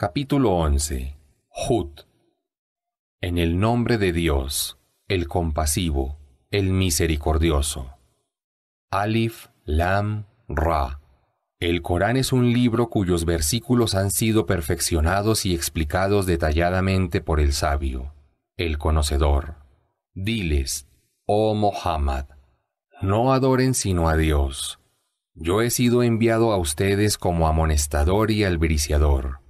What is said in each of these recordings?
Capítulo 11. Jud. En el nombre de Dios, el compasivo, el misericordioso. Alif, Lam, Ra. El Corán es un libro cuyos versículos han sido perfeccionados y explicados detalladamente por el sabio, el conocedor. Diles, oh Mohammed, no adoren sino a Dios. Yo he sido enviado a ustedes como amonestador y albriciador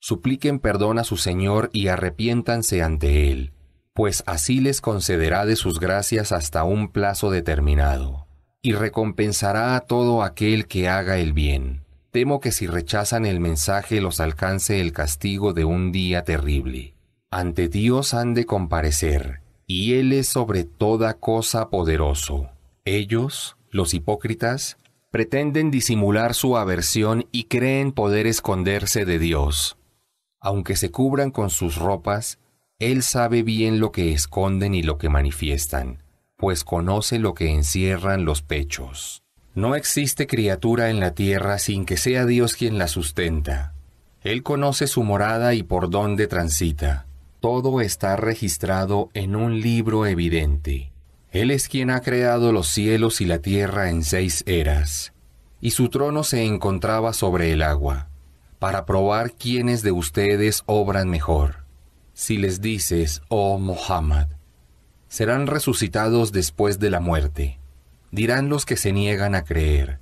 supliquen perdón a su Señor y arrepiéntanse ante Él, pues así les concederá de sus gracias hasta un plazo determinado, y recompensará a todo aquel que haga el bien. Temo que si rechazan el mensaje los alcance el castigo de un día terrible. Ante Dios han de comparecer, y Él es sobre toda cosa poderoso. Ellos, los hipócritas, pretenden disimular su aversión y creen poder esconderse de Dios aunque se cubran con sus ropas, Él sabe bien lo que esconden y lo que manifiestan, pues conoce lo que encierran los pechos. No existe criatura en la tierra sin que sea Dios quien la sustenta. Él conoce su morada y por dónde transita. Todo está registrado en un libro evidente. Él es quien ha creado los cielos y la tierra en seis eras, y su trono se encontraba sobre el agua para probar quiénes de ustedes obran mejor. Si les dices, oh Muhammad, serán resucitados después de la muerte. Dirán los que se niegan a creer.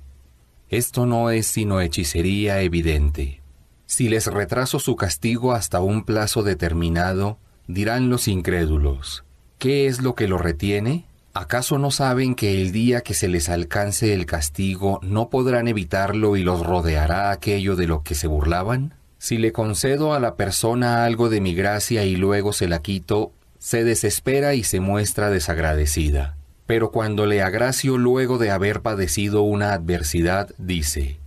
Esto no es sino hechicería evidente. Si les retraso su castigo hasta un plazo determinado, dirán los incrédulos, ¿qué es lo que lo retiene? ¿Acaso no saben que el día que se les alcance el castigo no podrán evitarlo y los rodeará aquello de lo que se burlaban? Si le concedo a la persona algo de mi gracia y luego se la quito, se desespera y se muestra desagradecida. Pero cuando le agracio luego de haber padecido una adversidad, dice,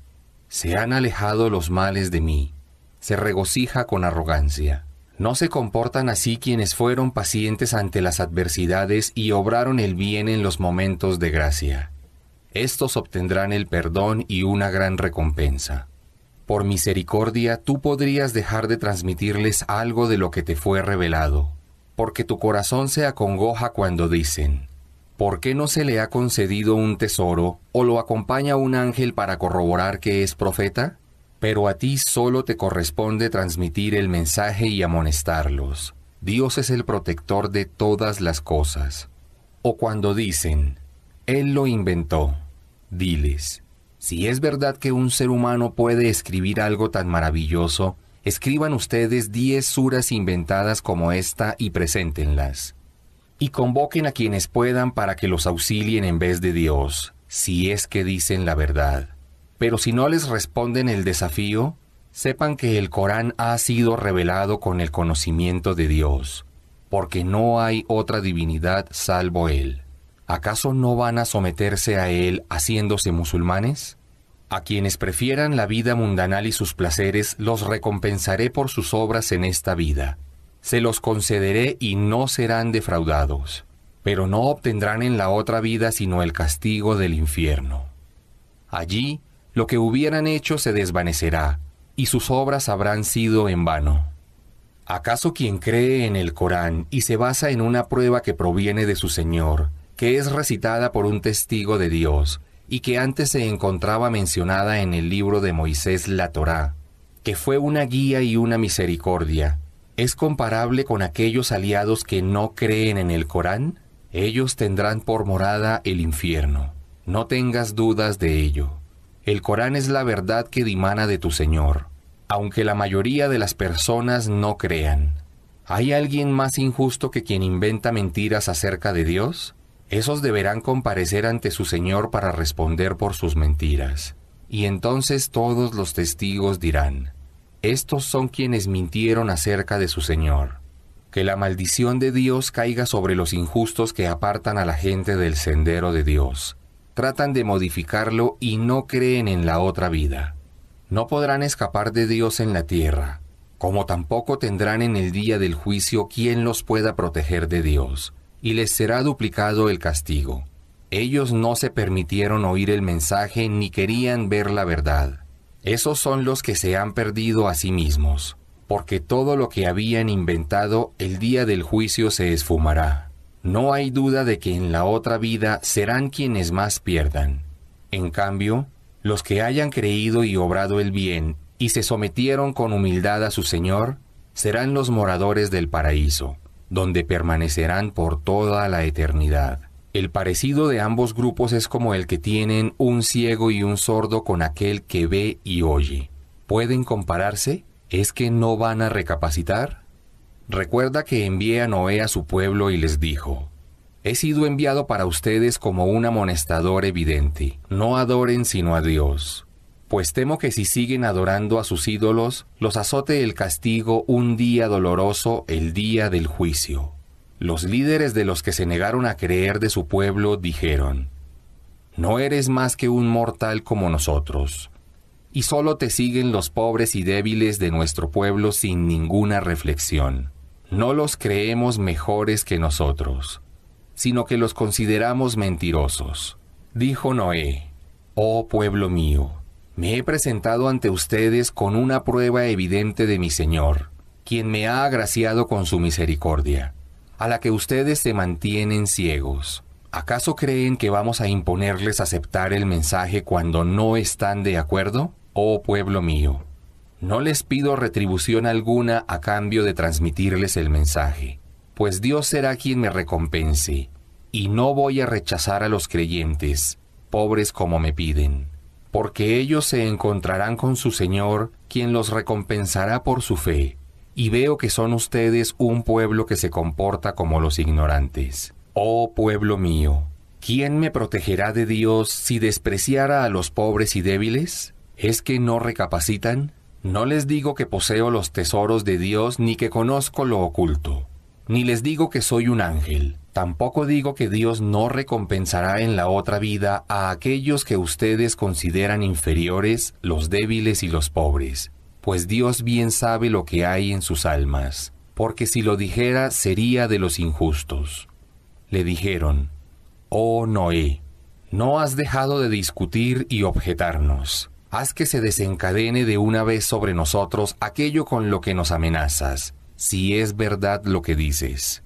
Se han alejado los males de mí, se regocija con arrogancia. ¿No se comportan así quienes fueron pacientes ante las adversidades y obraron el bien en los momentos de gracia? Estos obtendrán el perdón y una gran recompensa. Por misericordia tú podrías dejar de transmitirles algo de lo que te fue revelado, porque tu corazón se acongoja cuando dicen, ¿por qué no se le ha concedido un tesoro o lo acompaña un ángel para corroborar que es profeta? pero a ti solo te corresponde transmitir el mensaje y amonestarlos. Dios es el protector de todas las cosas. O cuando dicen, Él lo inventó, diles, si es verdad que un ser humano puede escribir algo tan maravilloso, escriban ustedes diez suras inventadas como esta y preséntenlas. Y convoquen a quienes puedan para que los auxilien en vez de Dios, si es que dicen la verdad. Pero si no les responden el desafío, sepan que el Corán ha sido revelado con el conocimiento de Dios, porque no hay otra divinidad salvo Él. ¿Acaso no van a someterse a Él haciéndose musulmanes? A quienes prefieran la vida mundanal y sus placeres, los recompensaré por sus obras en esta vida. Se los concederé y no serán defraudados, pero no obtendrán en la otra vida sino el castigo del infierno. Allí lo que hubieran hecho se desvanecerá, y sus obras habrán sido en vano. ¿Acaso quien cree en el Corán y se basa en una prueba que proviene de su Señor, que es recitada por un testigo de Dios, y que antes se encontraba mencionada en el libro de Moisés la Torá, que fue una guía y una misericordia, es comparable con aquellos aliados que no creen en el Corán? Ellos tendrán por morada el infierno. No tengas dudas de ello. El Corán es la verdad que dimana de tu Señor, aunque la mayoría de las personas no crean. ¿Hay alguien más injusto que quien inventa mentiras acerca de Dios? Esos deberán comparecer ante su Señor para responder por sus mentiras. Y entonces todos los testigos dirán, estos son quienes mintieron acerca de su Señor. Que la maldición de Dios caiga sobre los injustos que apartan a la gente del sendero de Dios tratan de modificarlo y no creen en la otra vida. No podrán escapar de Dios en la tierra, como tampoco tendrán en el día del juicio quien los pueda proteger de Dios, y les será duplicado el castigo. Ellos no se permitieron oír el mensaje ni querían ver la verdad. Esos son los que se han perdido a sí mismos, porque todo lo que habían inventado el día del juicio se esfumará. No hay duda de que en la otra vida serán quienes más pierdan. En cambio, los que hayan creído y obrado el bien y se sometieron con humildad a su Señor, serán los moradores del paraíso, donde permanecerán por toda la eternidad. El parecido de ambos grupos es como el que tienen un ciego y un sordo con aquel que ve y oye. ¿Pueden compararse? ¿Es que no van a recapacitar? Recuerda que envié a Noé a su pueblo y les dijo, He sido enviado para ustedes como un amonestador evidente. No adoren sino a Dios. Pues temo que si siguen adorando a sus ídolos, los azote el castigo un día doloroso, el día del juicio. Los líderes de los que se negaron a creer de su pueblo dijeron, No eres más que un mortal como nosotros, y solo te siguen los pobres y débiles de nuestro pueblo sin ninguna reflexión no los creemos mejores que nosotros, sino que los consideramos mentirosos. Dijo Noé, Oh pueblo mío, me he presentado ante ustedes con una prueba evidente de mi Señor, quien me ha agraciado con su misericordia, a la que ustedes se mantienen ciegos. ¿Acaso creen que vamos a imponerles aceptar el mensaje cuando no están de acuerdo? Oh pueblo mío, no les pido retribución alguna a cambio de transmitirles el mensaje, pues Dios será quien me recompense, y no voy a rechazar a los creyentes, pobres como me piden, porque ellos se encontrarán con su Señor, quien los recompensará por su fe, y veo que son ustedes un pueblo que se comporta como los ignorantes. Oh pueblo mío, ¿quién me protegerá de Dios si despreciara a los pobres y débiles? ¿Es que no recapacitan? No les digo que poseo los tesoros de Dios ni que conozco lo oculto, ni les digo que soy un ángel, tampoco digo que Dios no recompensará en la otra vida a aquellos que ustedes consideran inferiores, los débiles y los pobres, pues Dios bien sabe lo que hay en sus almas, porque si lo dijera sería de los injustos. Le dijeron, Oh Noé, no has dejado de discutir y objetarnos haz que se desencadene de una vez sobre nosotros aquello con lo que nos amenazas, si es verdad lo que dices.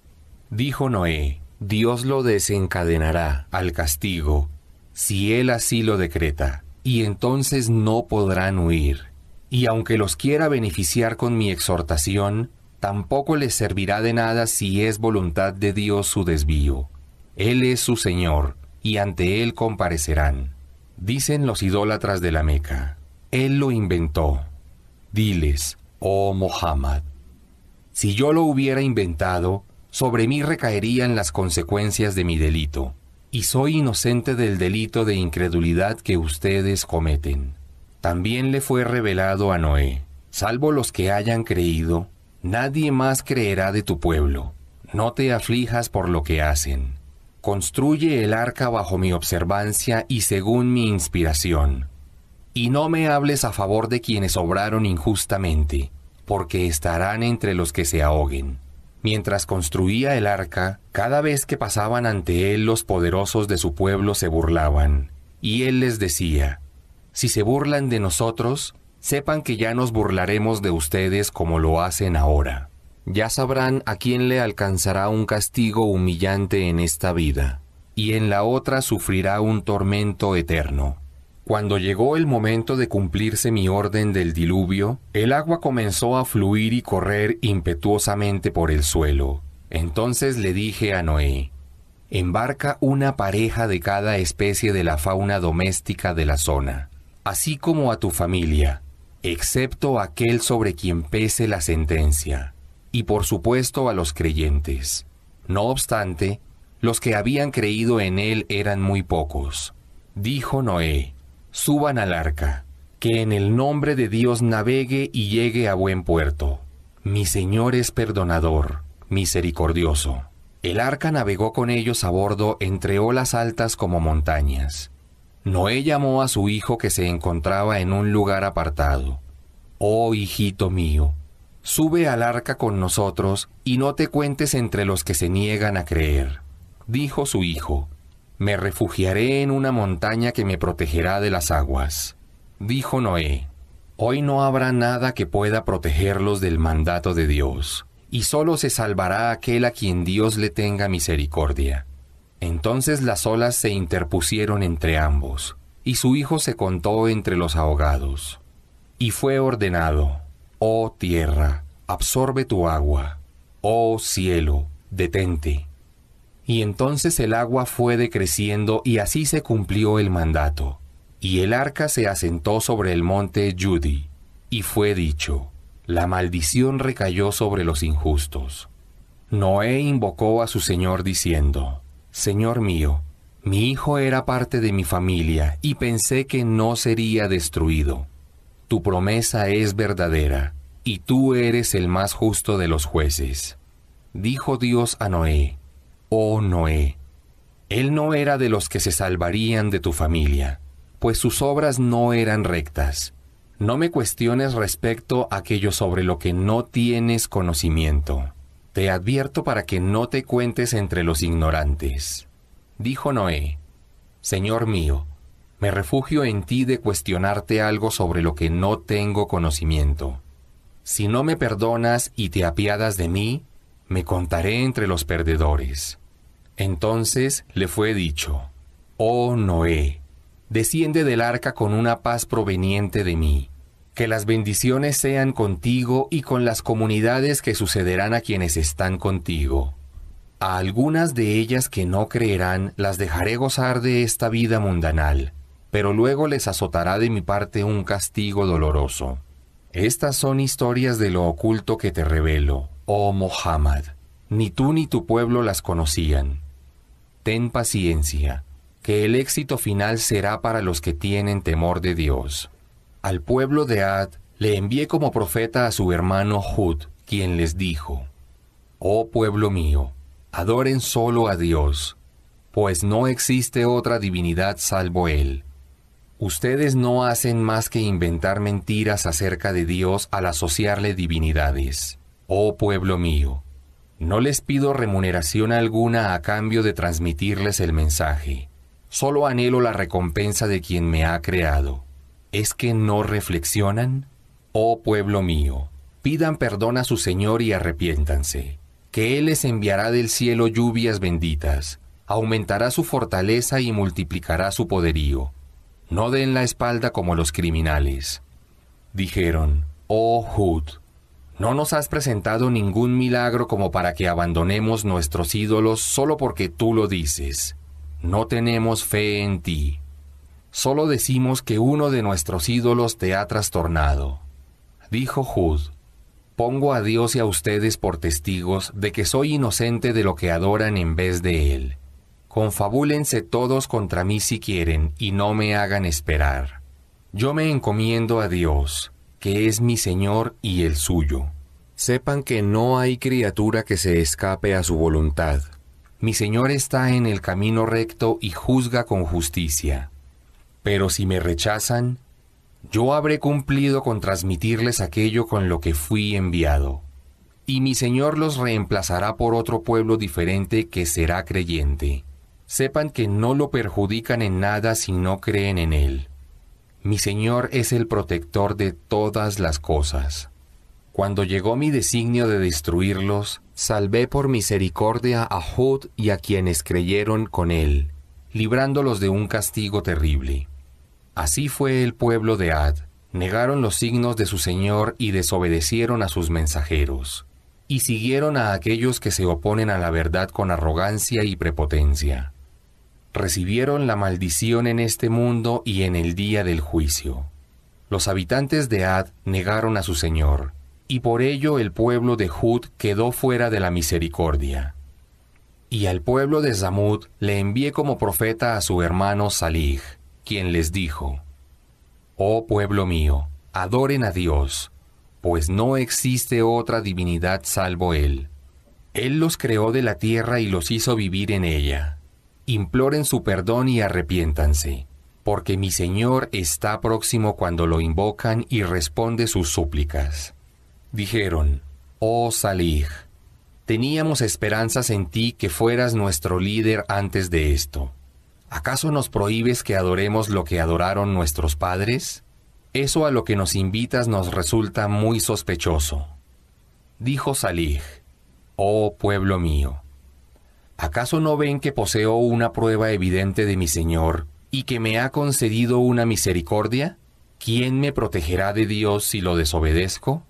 Dijo Noé, Dios lo desencadenará al castigo, si él así lo decreta, y entonces no podrán huir. Y aunque los quiera beneficiar con mi exhortación, tampoco les servirá de nada si es voluntad de Dios su desvío. Él es su Señor, y ante Él comparecerán. Dicen los idólatras de la Meca, Él lo inventó. Diles, oh Mohammed, si yo lo hubiera inventado, sobre mí recaerían las consecuencias de mi delito, y soy inocente del delito de incredulidad que ustedes cometen. También le fue revelado a Noé, salvo los que hayan creído, nadie más creerá de tu pueblo. No te aflijas por lo que hacen construye el arca bajo mi observancia y según mi inspiración. Y no me hables a favor de quienes obraron injustamente, porque estarán entre los que se ahoguen. Mientras construía el arca, cada vez que pasaban ante él los poderosos de su pueblo se burlaban, y él les decía, Si se burlan de nosotros, sepan que ya nos burlaremos de ustedes como lo hacen ahora ya sabrán a quién le alcanzará un castigo humillante en esta vida, y en la otra sufrirá un tormento eterno. Cuando llegó el momento de cumplirse mi orden del diluvio, el agua comenzó a fluir y correr impetuosamente por el suelo. Entonces le dije a Noé, embarca una pareja de cada especie de la fauna doméstica de la zona, así como a tu familia, excepto aquel sobre quien pese la sentencia y por supuesto a los creyentes. No obstante, los que habían creído en él eran muy pocos. Dijo Noé, suban al arca, que en el nombre de Dios navegue y llegue a buen puerto. Mi Señor es perdonador, misericordioso. El arca navegó con ellos a bordo entre olas altas como montañas. Noé llamó a su hijo que se encontraba en un lugar apartado. Oh hijito mío, Sube al arca con nosotros y no te cuentes entre los que se niegan a creer. Dijo su hijo, Me refugiaré en una montaña que me protegerá de las aguas. Dijo Noé, Hoy no habrá nada que pueda protegerlos del mandato de Dios, y solo se salvará aquel a quien Dios le tenga misericordia. Entonces las olas se interpusieron entre ambos, y su hijo se contó entre los ahogados. Y fue ordenado, Oh tierra, absorbe tu agua. Oh cielo, detente. Y entonces el agua fue decreciendo y así se cumplió el mandato. Y el arca se asentó sobre el monte Judi. Y fue dicho, la maldición recayó sobre los injustos. Noé invocó a su Señor diciendo, Señor mío, mi hijo era parte de mi familia y pensé que no sería destruido tu promesa es verdadera, y tú eres el más justo de los jueces. Dijo Dios a Noé, Oh Noé, él no era de los que se salvarían de tu familia, pues sus obras no eran rectas. No me cuestiones respecto a aquello sobre lo que no tienes conocimiento. Te advierto para que no te cuentes entre los ignorantes. Dijo Noé, Señor mío, me refugio en ti de cuestionarte algo sobre lo que no tengo conocimiento. Si no me perdonas y te apiadas de mí, me contaré entre los perdedores. Entonces le fue dicho, Oh Noé, desciende del arca con una paz proveniente de mí. Que las bendiciones sean contigo y con las comunidades que sucederán a quienes están contigo. A algunas de ellas que no creerán las dejaré gozar de esta vida mundanal pero luego les azotará de mi parte un castigo doloroso. Estas son historias de lo oculto que te revelo, oh Mohammed. Ni tú ni tu pueblo las conocían. Ten paciencia, que el éxito final será para los que tienen temor de Dios. Al pueblo de Ad le envié como profeta a su hermano Hud, quien les dijo, Oh pueblo mío, adoren solo a Dios, pues no existe otra divinidad salvo Él Ustedes no hacen más que inventar mentiras acerca de Dios al asociarle divinidades. Oh pueblo mío, no les pido remuneración alguna a cambio de transmitirles el mensaje. Solo anhelo la recompensa de quien me ha creado. ¿Es que no reflexionan? Oh pueblo mío, pidan perdón a su Señor y arrepiéntanse, que Él les enviará del cielo lluvias benditas, aumentará su fortaleza y multiplicará su poderío no den la espalda como los criminales. Dijeron, Oh Jud, no nos has presentado ningún milagro como para que abandonemos nuestros ídolos solo porque tú lo dices. No tenemos fe en ti. Solo decimos que uno de nuestros ídolos te ha trastornado. Dijo Jud: pongo a Dios y a ustedes por testigos de que soy inocente de lo que adoran en vez de Él. Confabúlense todos contra mí si quieren, y no me hagan esperar. Yo me encomiendo a Dios, que es mi Señor y el suyo. Sepan que no hay criatura que se escape a su voluntad. Mi Señor está en el camino recto y juzga con justicia. Pero si me rechazan, yo habré cumplido con transmitirles aquello con lo que fui enviado. Y mi Señor los reemplazará por otro pueblo diferente que será creyente Sepan que no lo perjudican en nada si no creen en Él. Mi Señor es el protector de todas las cosas. Cuando llegó mi designio de destruirlos, salvé por misericordia a Jud y a quienes creyeron con él, librándolos de un castigo terrible. Así fue el pueblo de Ad, negaron los signos de su Señor y desobedecieron a sus mensajeros, y siguieron a aquellos que se oponen a la verdad con arrogancia y prepotencia recibieron la maldición en este mundo y en el día del juicio. Los habitantes de Ad negaron a su Señor, y por ello el pueblo de Jud quedó fuera de la misericordia. Y al pueblo de Zamud le envié como profeta a su hermano Salih, quien les dijo, Oh pueblo mío, adoren a Dios, pues no existe otra divinidad salvo Él. Él los creó de la tierra y los hizo vivir en ella imploren su perdón y arrepiéntanse, porque mi Señor está próximo cuando lo invocan y responde sus súplicas. Dijeron, Oh Salih, teníamos esperanzas en ti que fueras nuestro líder antes de esto. ¿Acaso nos prohíbes que adoremos lo que adoraron nuestros padres? Eso a lo que nos invitas nos resulta muy sospechoso. Dijo Salih, Oh pueblo mío, ¿acaso no ven que poseo una prueba evidente de mi Señor y que me ha concedido una misericordia? ¿Quién me protegerá de Dios si lo desobedezco?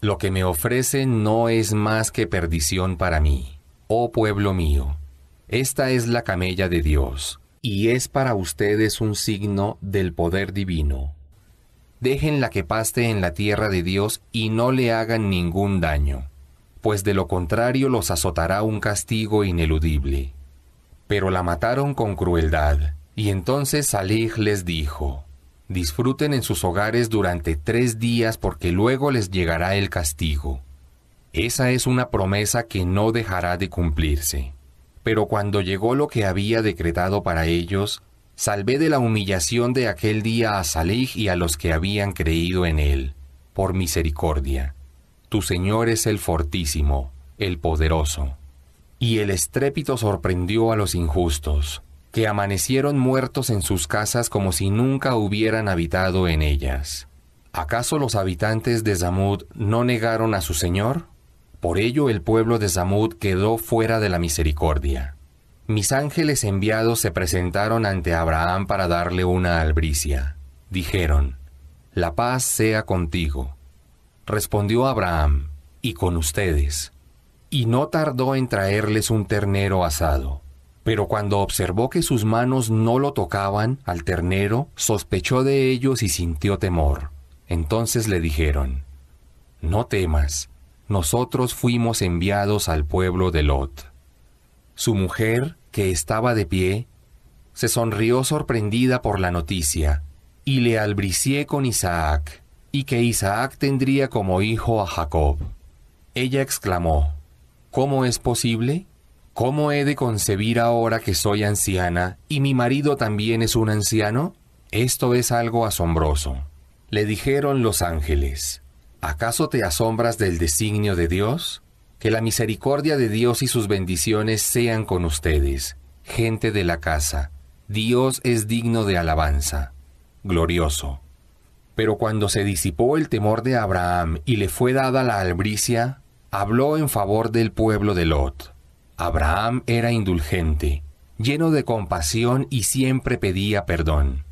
Lo que me ofrece no es más que perdición para mí. Oh pueblo mío, esta es la camella de Dios, y es para ustedes un signo del poder divino. Déjenla que paste en la tierra de Dios y no le hagan ningún daño pues de lo contrario los azotará un castigo ineludible. Pero la mataron con crueldad, y entonces Salih les dijo, Disfruten en sus hogares durante tres días porque luego les llegará el castigo. Esa es una promesa que no dejará de cumplirse. Pero cuando llegó lo que había decretado para ellos, salvé de la humillación de aquel día a Salih y a los que habían creído en él, por misericordia tu Señor es el fortísimo, el poderoso. Y el estrépito sorprendió a los injustos, que amanecieron muertos en sus casas como si nunca hubieran habitado en ellas. ¿Acaso los habitantes de Zamud no negaron a su Señor? Por ello el pueblo de Zamud quedó fuera de la misericordia. Mis ángeles enviados se presentaron ante Abraham para darle una albricia. Dijeron, La paz sea contigo. Respondió Abraham, y con ustedes. Y no tardó en traerles un ternero asado. Pero cuando observó que sus manos no lo tocaban al ternero, sospechó de ellos y sintió temor. Entonces le dijeron, No temas, nosotros fuimos enviados al pueblo de Lot. Su mujer, que estaba de pie, se sonrió sorprendida por la noticia, y le albricié con Isaac y que Isaac tendría como hijo a Jacob. Ella exclamó, ¿Cómo es posible? ¿Cómo he de concebir ahora que soy anciana y mi marido también es un anciano? Esto es algo asombroso. Le dijeron los ángeles, ¿acaso te asombras del designio de Dios? Que la misericordia de Dios y sus bendiciones sean con ustedes, gente de la casa. Dios es digno de alabanza. Glorioso. Pero cuando se disipó el temor de Abraham y le fue dada la albricia, habló en favor del pueblo de Lot. Abraham era indulgente, lleno de compasión y siempre pedía perdón.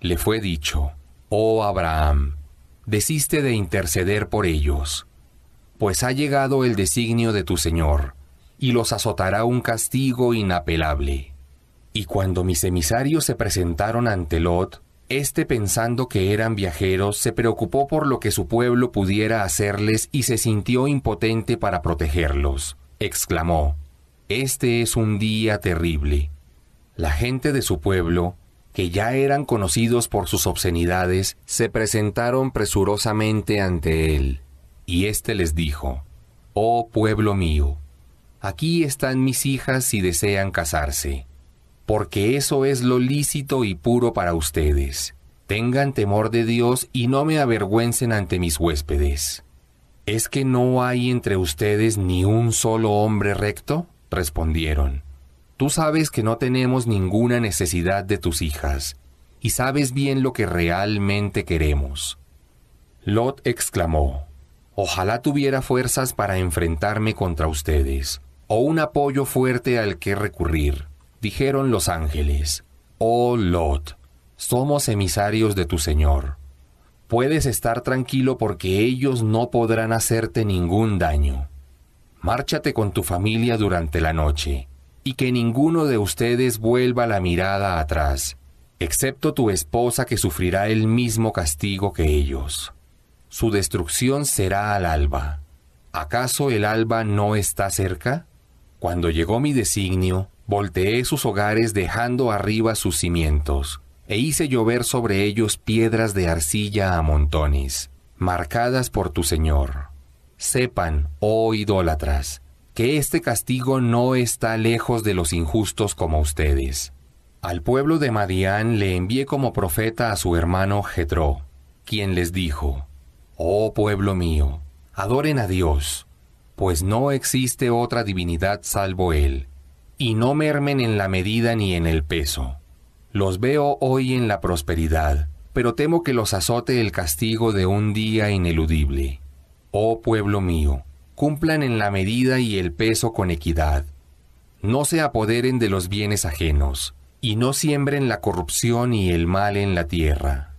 Le fue dicho, Oh Abraham, desiste de interceder por ellos, pues ha llegado el designio de tu Señor, y los azotará un castigo inapelable. Y cuando mis emisarios se presentaron ante Lot, este, pensando que eran viajeros, se preocupó por lo que su pueblo pudiera hacerles y se sintió impotente para protegerlos. Exclamó, Este es un día terrible. La gente de su pueblo, que ya eran conocidos por sus obscenidades, se presentaron presurosamente ante él, y éste les dijo, Oh pueblo mío, aquí están mis hijas si desean casarse porque eso es lo lícito y puro para ustedes. Tengan temor de Dios y no me avergüencen ante mis huéspedes. ¿Es que no hay entre ustedes ni un solo hombre recto? respondieron. Tú sabes que no tenemos ninguna necesidad de tus hijas, y sabes bien lo que realmente queremos. Lot exclamó, Ojalá tuviera fuerzas para enfrentarme contra ustedes, o un apoyo fuerte al que recurrir dijeron los ángeles, Oh Lot, somos emisarios de tu Señor. Puedes estar tranquilo porque ellos no podrán hacerte ningún daño. Márchate con tu familia durante la noche, y que ninguno de ustedes vuelva la mirada atrás, excepto tu esposa que sufrirá el mismo castigo que ellos. Su destrucción será al alba. ¿Acaso el alba no está cerca? Cuando llegó mi designio, Volteé sus hogares dejando arriba sus cimientos, e hice llover sobre ellos piedras de arcilla a montones, marcadas por tu Señor. Sepan, oh idólatras, que este castigo no está lejos de los injustos como ustedes. Al pueblo de Madián le envié como profeta a su hermano Jetro, quien les dijo: Oh pueblo mío, adoren a Dios, pues no existe otra divinidad salvo él y no mermen en la medida ni en el peso. Los veo hoy en la prosperidad, pero temo que los azote el castigo de un día ineludible. Oh pueblo mío, cumplan en la medida y el peso con equidad. No se apoderen de los bienes ajenos, y no siembren la corrupción y el mal en la tierra.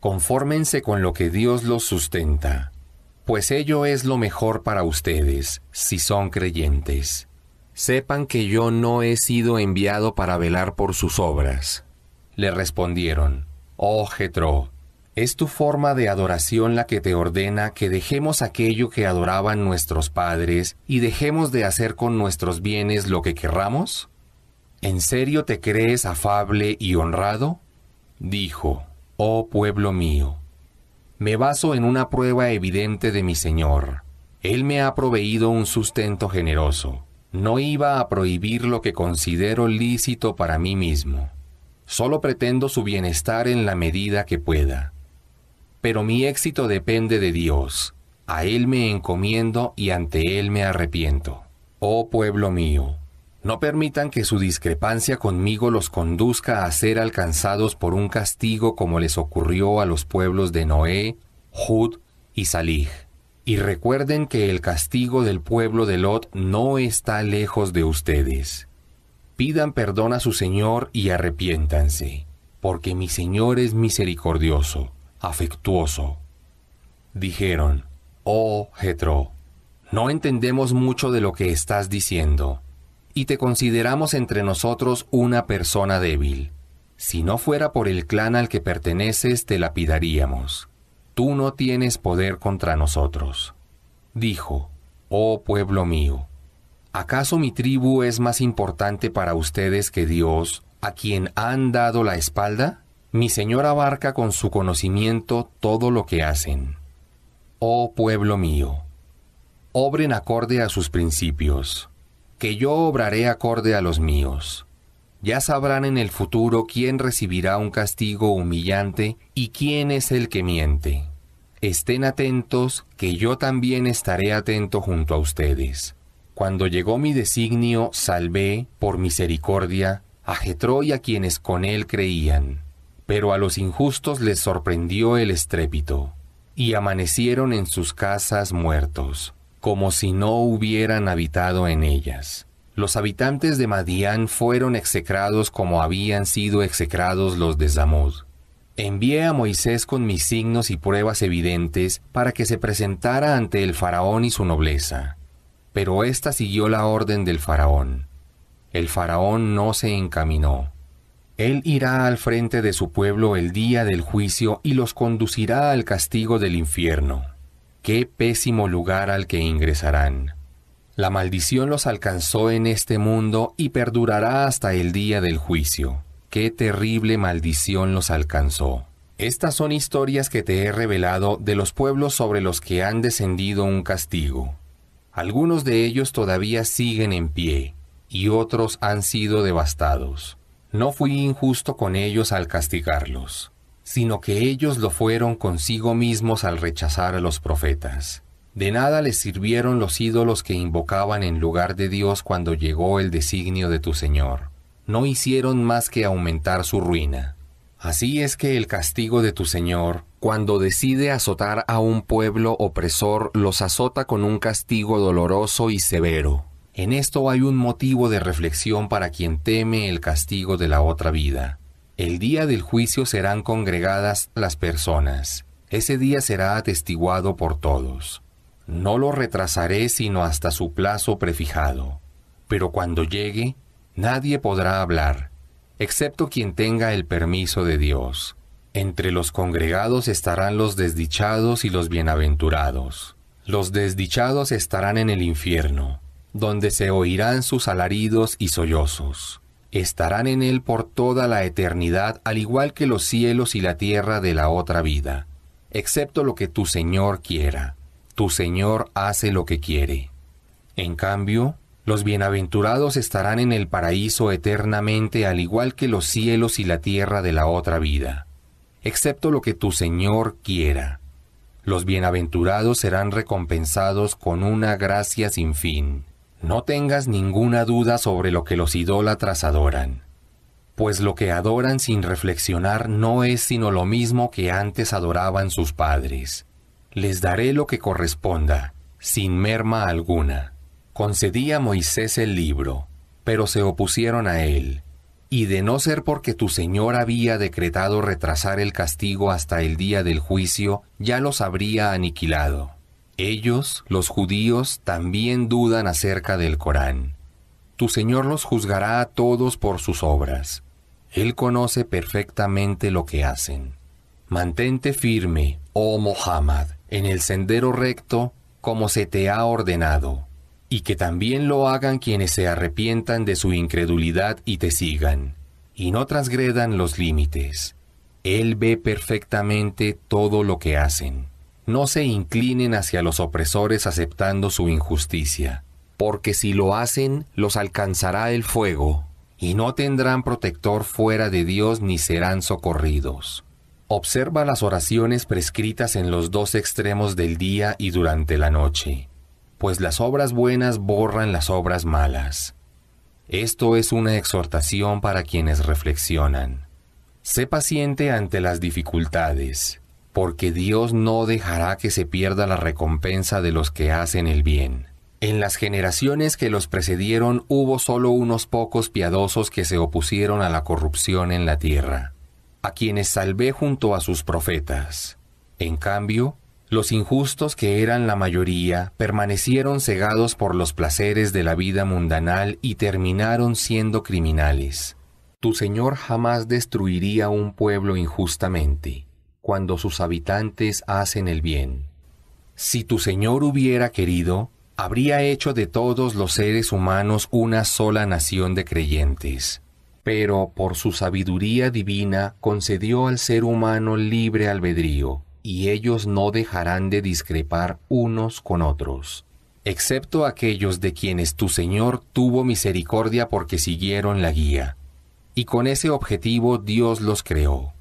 Confórmense con lo que Dios los sustenta, pues ello es lo mejor para ustedes, si son creyentes. Sepan que yo no he sido enviado para velar por sus obras. Le respondieron, Oh Jetro, es tu forma de adoración la que te ordena que dejemos aquello que adoraban nuestros padres y dejemos de hacer con nuestros bienes lo que querramos? ¿En serio te crees afable y honrado? Dijo, Oh pueblo mío, me baso en una prueba evidente de mi Señor. Él me ha proveído un sustento generoso no iba a prohibir lo que considero lícito para mí mismo. Solo pretendo su bienestar en la medida que pueda. Pero mi éxito depende de Dios. A Él me encomiendo y ante Él me arrepiento. Oh pueblo mío, no permitan que su discrepancia conmigo los conduzca a ser alcanzados por un castigo como les ocurrió a los pueblos de Noé, Jud y Salih. Y recuerden que el castigo del pueblo de Lot no está lejos de ustedes. Pidan perdón a su Señor y arrepiéntanse, porque mi Señor es misericordioso, afectuoso. Dijeron, Oh Jetro, no entendemos mucho de lo que estás diciendo, y te consideramos entre nosotros una persona débil. Si no fuera por el clan al que perteneces, te lapidaríamos. Tú no tienes poder contra nosotros. Dijo, Oh pueblo mío, ¿acaso mi tribu es más importante para ustedes que Dios, a quien han dado la espalda? Mi Señor abarca con su conocimiento todo lo que hacen. Oh pueblo mío, obren acorde a sus principios, que yo obraré acorde a los míos. Ya sabrán en el futuro quién recibirá un castigo humillante y quién es el que miente. Estén atentos, que yo también estaré atento junto a ustedes. Cuando llegó mi designio, salvé, por misericordia, a Jetro y a quienes con él creían. Pero a los injustos les sorprendió el estrépito, y amanecieron en sus casas muertos, como si no hubieran habitado en ellas. Los habitantes de Madián fueron execrados como habían sido execrados los de Zamud. Envié a Moisés con mis signos y pruebas evidentes para que se presentara ante el faraón y su nobleza. Pero ésta siguió la orden del faraón. El faraón no se encaminó. Él irá al frente de su pueblo el día del juicio y los conducirá al castigo del infierno. Qué pésimo lugar al que ingresarán. La maldición los alcanzó en este mundo y perdurará hasta el día del juicio. Qué terrible maldición los alcanzó. Estas son historias que te he revelado de los pueblos sobre los que han descendido un castigo. Algunos de ellos todavía siguen en pie, y otros han sido devastados. No fui injusto con ellos al castigarlos, sino que ellos lo fueron consigo mismos al rechazar a los profetas. De nada les sirvieron los ídolos que invocaban en lugar de Dios cuando llegó el designio de tu Señor. No hicieron más que aumentar su ruina. Así es que el castigo de tu Señor, cuando decide azotar a un pueblo opresor, los azota con un castigo doloroso y severo. En esto hay un motivo de reflexión para quien teme el castigo de la otra vida. El día del juicio serán congregadas las personas. Ese día será atestiguado por todos. No lo retrasaré sino hasta su plazo prefijado. Pero cuando llegue, nadie podrá hablar, excepto quien tenga el permiso de Dios. Entre los congregados estarán los desdichados y los bienaventurados. Los desdichados estarán en el infierno, donde se oirán sus alaridos y sollozos. Estarán en él por toda la eternidad, al igual que los cielos y la tierra de la otra vida, excepto lo que tu Señor quiera tu Señor hace lo que quiere. En cambio, los bienaventurados estarán en el paraíso eternamente al igual que los cielos y la tierra de la otra vida, excepto lo que tu Señor quiera. Los bienaventurados serán recompensados con una gracia sin fin. No tengas ninguna duda sobre lo que los idólatras adoran, pues lo que adoran sin reflexionar no es sino lo mismo que antes adoraban sus padres les daré lo que corresponda, sin merma alguna. Concedí a Moisés el libro, pero se opusieron a él. Y de no ser porque tu Señor había decretado retrasar el castigo hasta el día del juicio, ya los habría aniquilado. Ellos, los judíos, también dudan acerca del Corán. Tu Señor los juzgará a todos por sus obras. Él conoce perfectamente lo que hacen. Mantente firme, oh Mohammed, en el sendero recto, como se te ha ordenado, y que también lo hagan quienes se arrepientan de su incredulidad y te sigan, y no transgredan los límites. Él ve perfectamente todo lo que hacen. No se inclinen hacia los opresores aceptando su injusticia, porque si lo hacen, los alcanzará el fuego, y no tendrán protector fuera de Dios ni serán socorridos. Observa las oraciones prescritas en los dos extremos del día y durante la noche, pues las obras buenas borran las obras malas. Esto es una exhortación para quienes reflexionan. Sé paciente ante las dificultades, porque Dios no dejará que se pierda la recompensa de los que hacen el bien. En las generaciones que los precedieron hubo solo unos pocos piadosos que se opusieron a la corrupción en la tierra a quienes salvé junto a sus profetas. En cambio, los injustos que eran la mayoría permanecieron cegados por los placeres de la vida mundanal y terminaron siendo criminales. Tu Señor jamás destruiría un pueblo injustamente, cuando sus habitantes hacen el bien. Si tu Señor hubiera querido, habría hecho de todos los seres humanos una sola nación de creyentes pero por su sabiduría divina concedió al ser humano libre albedrío, y ellos no dejarán de discrepar unos con otros, excepto aquellos de quienes tu Señor tuvo misericordia porque siguieron la guía. Y con ese objetivo Dios los creó.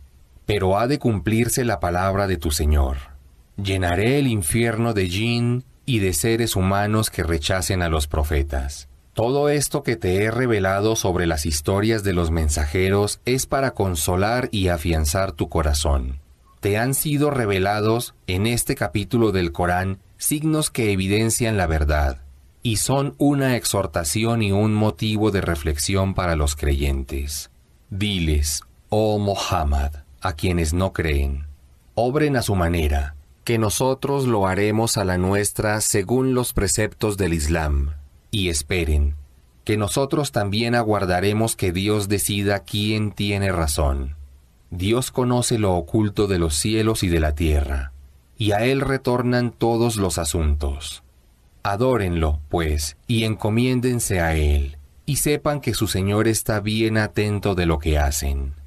Pero ha de cumplirse la palabra de tu Señor. Llenaré el infierno de jin y de seres humanos que rechacen a los profetas. Todo esto que te he revelado sobre las historias de los mensajeros es para consolar y afianzar tu corazón. Te han sido revelados en este capítulo del Corán signos que evidencian la verdad y son una exhortación y un motivo de reflexión para los creyentes. Diles, oh Muhammad, a quienes no creen, obren a su manera, que nosotros lo haremos a la nuestra según los preceptos del Islam y esperen, que nosotros también aguardaremos que Dios decida quién tiene razón. Dios conoce lo oculto de los cielos y de la tierra, y a Él retornan todos los asuntos. Adórenlo, pues, y encomiéndense a Él, y sepan que su Señor está bien atento de lo que hacen.